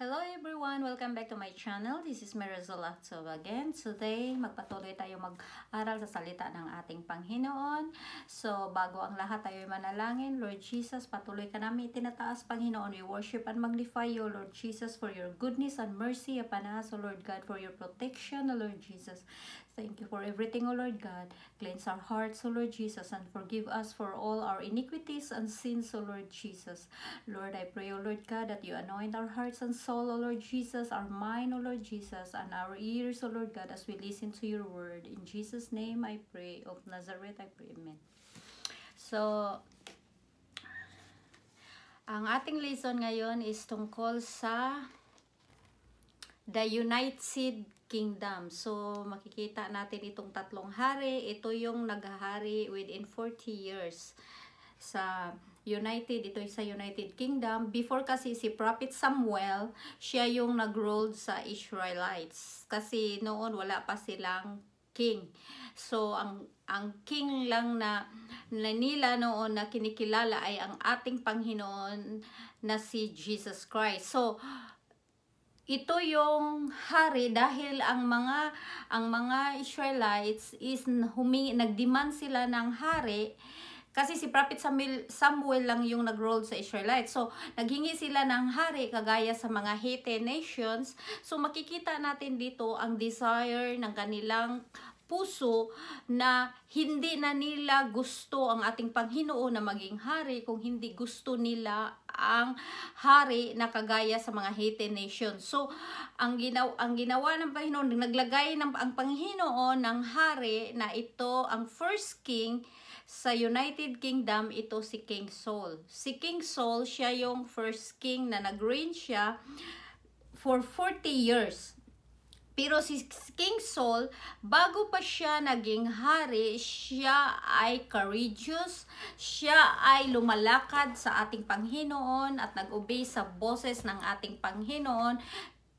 Hello everyone! Welcome back to my channel. This is Marisol Atso again. Today, magpatuloy tayo mag-aral sa salita ng ating Panginoon. So, bago ang lahat, tayo manalangin. Lord Jesus, patuloy ka namin itinataas, Panginoon. We worship and magnify you, Lord Jesus, for your goodness and mercy upon us, O Lord God, for your protection, O Lord Jesus. Thank you for everything, O Lord God. Cleanse our hearts, O Lord Jesus, and forgive us for all our iniquities and sins, O Lord Jesus. Lord, I pray, O Lord God, that you anoint our hearts and soul, O Lord Jesus, our mind, O Lord Jesus, and our ears, O Lord God, as we listen to your word. In Jesus' name I pray. Of Nazareth, I pray. Amen. So, ang ating lesson ngayon is tungkol sa the United kingdom. So, makikita natin itong tatlong hari. Ito yung naghahari within 40 years sa United, ito sa United Kingdom. Before kasi si Prophet Samuel, siya yung nag-ruled sa Israelites. Kasi noon wala pa silang king. So, ang, ang king lang na, na nila noon na kinikilala ay ang ating Panginoon na si Jesus Christ. So, ito yung hari dahil ang mga ang mga Israelites is humingi nagdemand sila ng hari kasi si Prophet Samuel, lang yung nag role sa Israelites. So, naghingi sila ng hari kagaya sa mga Hittite nations. So, makikita natin dito ang desire ng kanilang puso na hindi na nila gusto ang ating Panginoon na maging hari kung hindi gusto nila ang hari na kagaya sa mga hated nation. So, ang ginaw ang ginawa ng Panginoon, naglagay ng ang Panginoon ng hari na ito ang first king sa United Kingdom, ito si King Saul. Si King Saul, siya yung first king na nag siya for 40 years pero si King Saul, bago pa siya naging hari, siya ay courageous, siya ay lumalakad sa ating Panginoon at nag-obey sa boses ng ating Panginoon.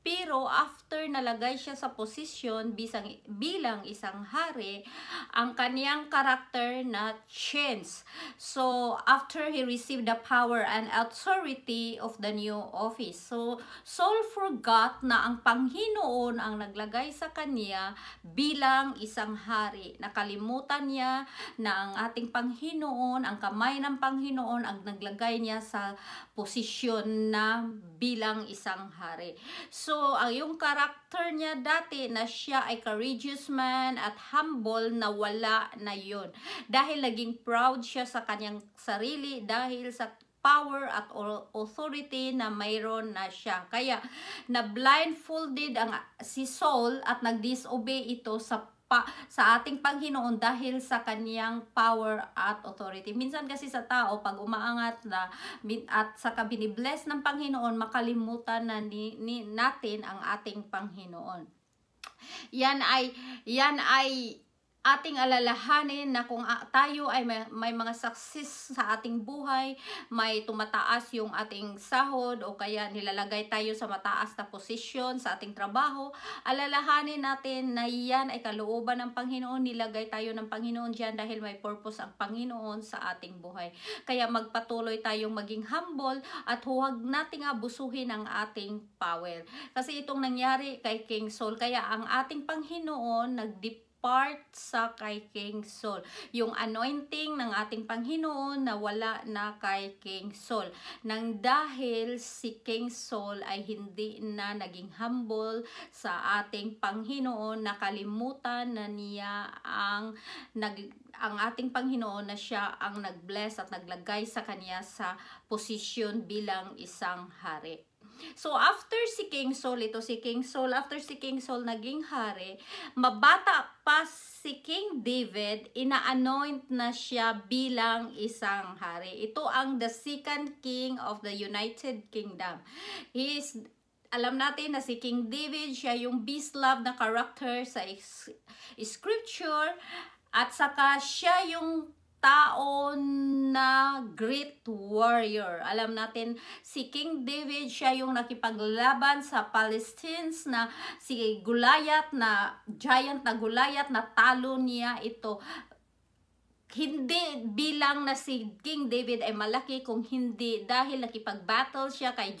Pero after nalagay siya sa posisyon bisang, bilang isang hari, ang kaniyang karakter na change. So after he received the power and authority of the new office. So Saul forgot na ang Panghinoon ang naglagay sa kanya bilang isang hari. Nakalimutan niya na ang ating Panghinoon, ang kamay ng Panghinoon ang naglagay niya sa posisyon na bilang isang hari. So So, ang yung character niya dati na siya ay courageous man at humble na wala na yun. Dahil naging proud siya sa kanyang sarili dahil sa power at authority na mayroon na siya. Kaya, na blindfolded ang, si Saul at nag-disobey ito sa pa, sa ating Panginoon dahil sa kaniyang power at authority. Minsan kasi sa tao, pag umaangat na at saka binibless ng Panginoon, makalimutan na ni, ni, natin ang ating Panginoon. Yan ay, yan ay ating alalahanin na kung tayo ay may, may mga success sa ating buhay, may tumataas yung ating sahod o kaya nilalagay tayo sa mataas na posisyon sa ating trabaho, alalahanin natin na iyan ay kalooban ng Panginoon, nilagay tayo ng Panginoon diyan dahil may purpose ang Panginoon sa ating buhay. Kaya magpatuloy tayong maging humble at huwag nating abusuhin ang ating power. Kasi itong nangyari kay King Saul, kaya ang ating Panginoon nagdip part sa kay King Saul. Yung anointing ng ating Panginoon na wala na kay King Saul. Nang dahil si King Saul ay hindi na naging humble sa ating Panginoon, nakalimutan na niya ang nag ang ating Panginoon na siya ang nag-bless at naglagay sa kanya sa posisyon bilang isang hari. So, after si King Saul, ito si King Saul, after si King Saul naging hari, mabata pa si King David, ina-anoint na siya bilang isang hari. Ito ang the second king of the United Kingdom. He is alam natin na si King David, siya yung beast-love na character sa scripture. At saka siya yung tao na great warrior. Alam natin si King David, siya yung nakipaglaban sa Palestinians na si Goliath na giant na Goliath na talo niya ito. Hindi bilang na si King David ay malaki kung hindi dahil nakipag-battle siya kay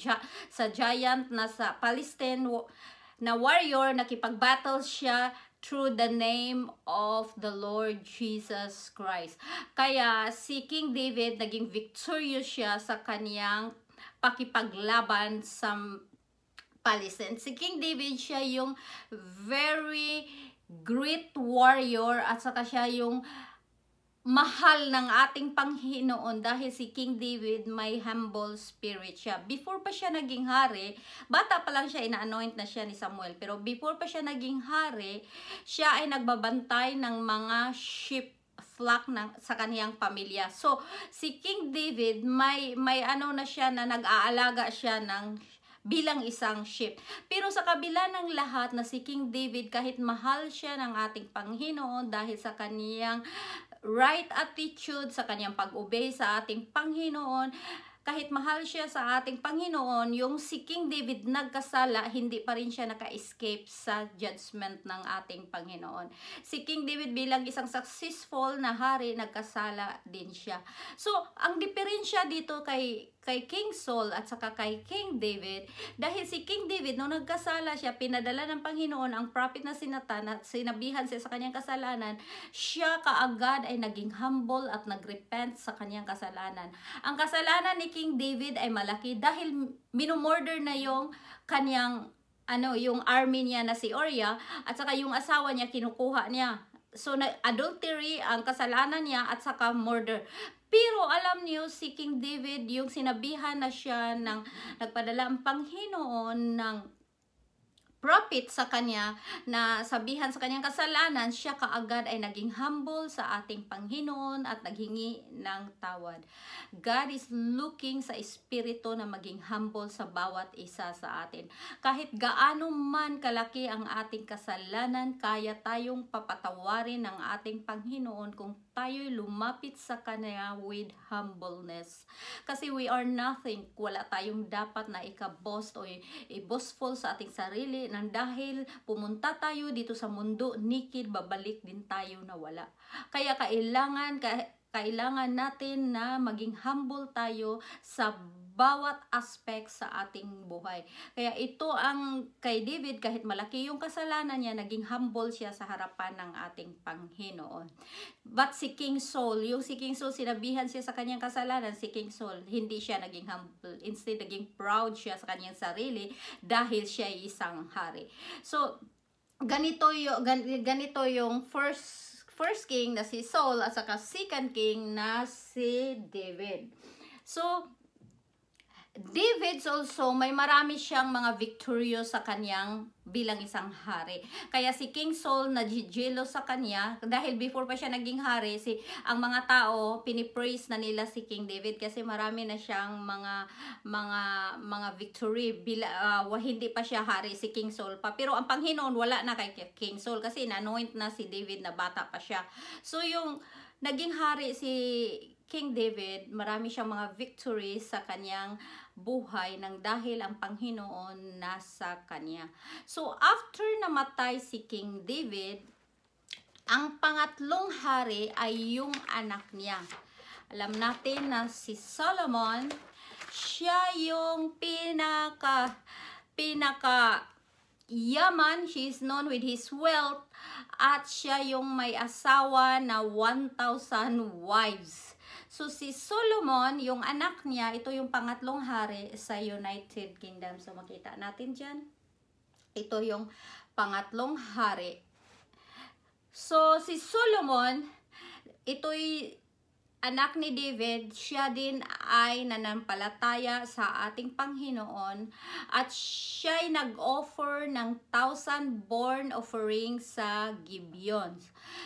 sa giant na sa Palestine na warrior, nakipag-battle siya through the name of the Lord Jesus Christ. Kaya si King David naging victorious siya sa kaniyang pakipaglaban sa Palestine. Si King David siya yung very great warrior at saka siya yung mahal ng ating Panginoon dahil si King David may humble spirit siya. Before pa siya naging hari, bata pa lang siya, ina-anoint na siya ni Samuel. Pero before pa siya naging hari, siya ay nagbabantay ng mga sheep flock ng, sa kaniyang pamilya. So, si King David, may, may ano na siya na nag-aalaga siya ng bilang isang sheep. Pero sa kabila ng lahat na si King David, kahit mahal siya ng ating Panginoon dahil sa kaniyang right attitude sa kanyang pag-obey sa ating Panginoon, kahit mahal siya sa ating Panginoon, yung si King David nagkasala, hindi pa rin siya naka-escape sa judgment ng ating Panginoon. Si King David bilang isang successful na hari, nagkasala din siya. So, ang diferensya dito kay kay King Saul at saka kay King David dahil si King David nung nagkasala siya pinadala ng Panginoon ang prophet na sinatan at sinabihan siya sa kanyang kasalanan siya kaagad ay naging humble at nagrepent sa kanyang kasalanan ang kasalanan ni King David ay malaki dahil minumurder na yung kanyang ano yung army niya na si Oria at saka yung asawa niya kinukuha niya So, na adultery ang kasalanan niya at saka murder. Pero alam niyo si King David, yung sinabihan na siya ng nagpadala ang Panginoon ng prophet sa kanya na sabihan sa kanyang kasalanan, siya kaagad ay naging humble sa ating Panginoon at naghingi ng tawad. God is looking sa espiritu na maging humble sa bawat isa sa atin. Kahit gaano man kalaki ang ating kasalanan, kaya tayong papatawarin ng ating Panginoon kung tayo'y lumapit sa Kanya with humbleness. Kasi we are nothing, wala tayong dapat na ikabost o i-boastful sa ating sarili nang dahil pumunta tayo dito sa mundo nikid, babalik din tayo na wala. Kaya kailangan, kailangan natin na maging humble tayo sa bawat aspect sa ating buhay. Kaya ito ang kay David, kahit malaki yung kasalanan niya, naging humble siya sa harapan ng ating Panginoon. But si King Saul, yung si King Saul, sinabihan siya sa kanyang kasalanan, si King Saul, hindi siya naging humble. Instead, naging proud siya sa kanyang sarili dahil siya ay isang hari. So, ganito yung, ganito yung first first king na si Saul at saka second king na si David. So, David's also, may marami siyang mga victorio sa kanyang bilang isang hari. Kaya si King Saul nagigilo sa kanya dahil before pa siya naging hari, si ang mga tao pinipraise na nila si King David kasi marami na siyang mga mga mga victory bila, uh, hindi pa siya hari si King Saul pa. Pero ang Panginoon wala na kay King Saul kasi inanoint na si David na bata pa siya. So yung naging hari si King David, marami siyang mga victories sa kanyang buhay nang dahil ang Panghinoon nasa kanya. So after namatay si King David, ang pangatlong hari ay yung anak niya. Alam natin na si Solomon, siya yung pinaka pinaka yaman, he is known with his wealth at siya yung may asawa na 1,000 wives. So si Solomon, yung anak niya, ito yung pangatlong hari sa United Kingdom. So makita natin dyan. Ito yung pangatlong hari. So si Solomon, ito'y anak ni David, siya din ay nanampalataya sa ating Panginoon at siya ay nag-offer ng thousand born offering sa Gibeon.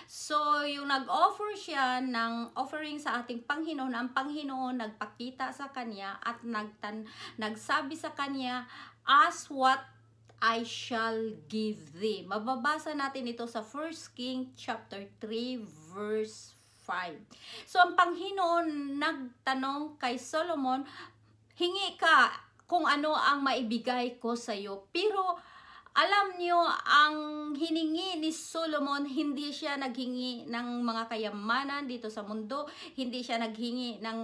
So, yung nag-offer siya ng offering sa ating Panginoon, ang Panginoon nagpakita sa kanya at nagtan nagsabi sa kanya, as what I shall give thee. Mababasa natin ito sa 1 King chapter 3 verse 5. So, ang Panghinoon nagtanong kay Solomon, hingi ka kung ano ang maibigay ko sa iyo. Pero, alam niyo, ang hiningi ni Solomon, hindi siya naghingi ng mga kayamanan dito sa mundo. Hindi siya naghingi ng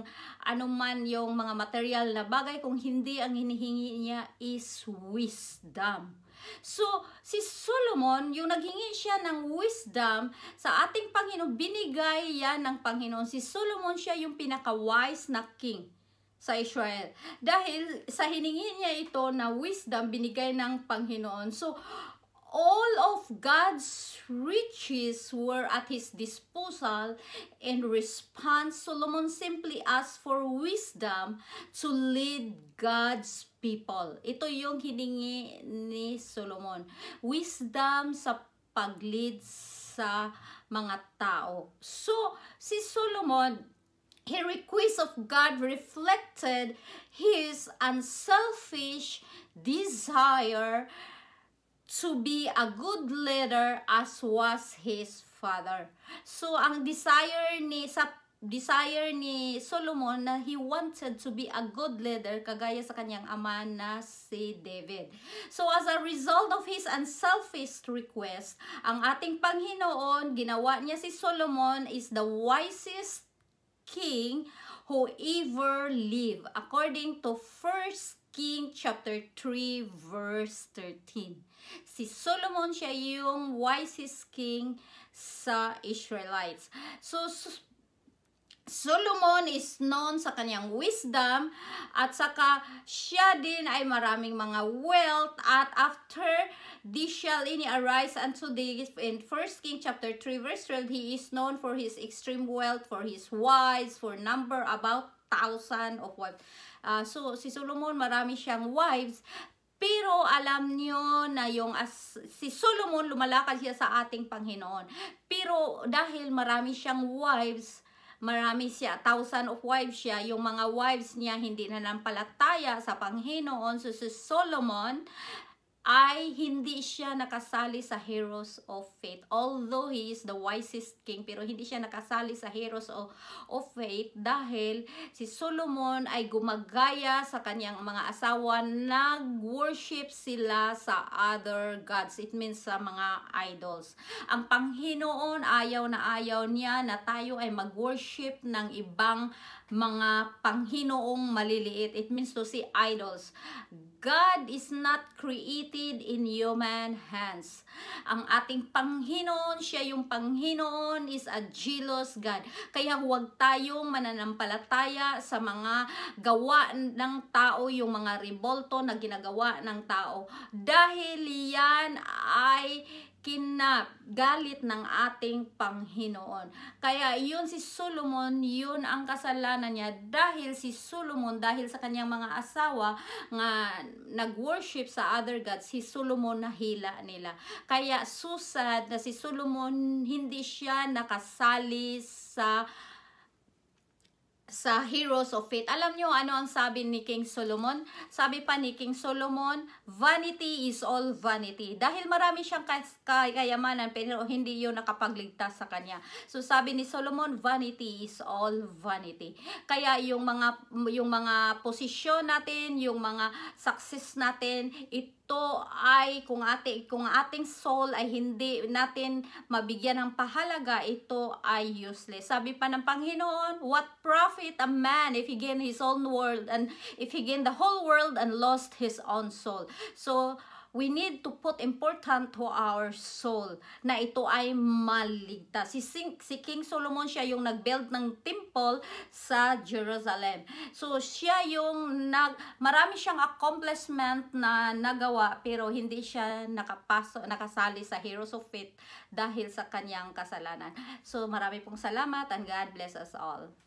anuman yung mga material na bagay. Kung hindi, ang hinihingi niya is wisdom. So, si Solomon, yung naghingi siya ng wisdom sa ating Panginoon, binigay yan ng Panginoon. Si Solomon siya yung pinaka-wise na king sa Israel. Dahil sa hiningi niya ito na wisdom, binigay ng Panginoon. So, all of God's riches were at his disposal. In response, Solomon simply asked for wisdom to lead God's people. Ito yung hiningi ni Solomon. Wisdom sa pag-lead sa mga tao. So, si Solomon, his request of God reflected his unselfish desire to be a good leader as was his father. So ang desire ni sa desire ni Solomon na he wanted to be a good leader kagaya sa kanyang ama na si David. So as a result of his unselfish request, ang ating Panginoon ginawa niya si Solomon is the wisest king who ever lived according to 1 King chapter 3 verse 13. Si Solomon siya yung wisest king sa Israelites. So, Solomon is known sa kanyang wisdom at saka siya din ay maraming mga wealth at after this shall any arise unto thee in 1 King chapter 3 verse 12 he is known for his extreme wealth for his wives for number about thousand of wives. Uh, ah, so, si Solomon, marami siyang wives. Pero alam niyo na yung as, si Solomon, lumalakad siya sa ating Panginoon. Pero dahil marami siyang wives, marami siya, thousand of wives siya, yung mga wives niya hindi na nampalataya sa Panginoon. So si Solomon, ay hindi siya nakasali sa Heroes of Faith. Although he is the wisest king, pero hindi siya nakasali sa Heroes of, of Faith dahil si Solomon ay gumagaya sa kanyang mga asawa, nag-worship sila sa other gods. It means sa mga idols. Ang Panginoon, ayaw na ayaw niya na tayo ay mag-worship ng ibang mga Panginoong maliliit. It means to see idols. God is not created created in human hands. Ang ating Panginoon, siya yung Panginoon is a jealous God. Kaya huwag tayong mananampalataya sa mga gawa ng tao, yung mga revolto na ginagawa ng tao. Dahil yan ay kinap, galit ng ating Panghinoon. Kaya yun si Solomon, yun ang kasalanan niya dahil si Solomon, dahil sa kanyang mga asawa nga nag-worship sa other gods, si Solomon nahila nila. Kaya susad na si Solomon hindi siya nakasali sa sa Heroes of Faith. Alam nyo ano ang sabi ni King Solomon? Sabi pa ni King Solomon, vanity is all vanity. Dahil marami siyang kayamanan pero hindi yun nakapagligtas sa kanya. So sabi ni Solomon, vanity is all vanity. Kaya yung mga yung mga posisyon natin, yung mga success natin, it ito ay kung ating kung ating soul ay hindi natin mabigyan ng pahalaga ito ay useless sabi pa ng Panginoon what profit a man if he gain his own world and if he gain the whole world and lost his own soul so we need to put important to our soul na ito ay maligtas. Si, Sing, si King Solomon siya yung nagbuild ng temple sa Jerusalem. So siya yung nag marami siyang accomplishment na nagawa pero hindi siya nakapaso nakasali sa Heroes of Faith dahil sa kanyang kasalanan. So marami pong salamat and God bless us all.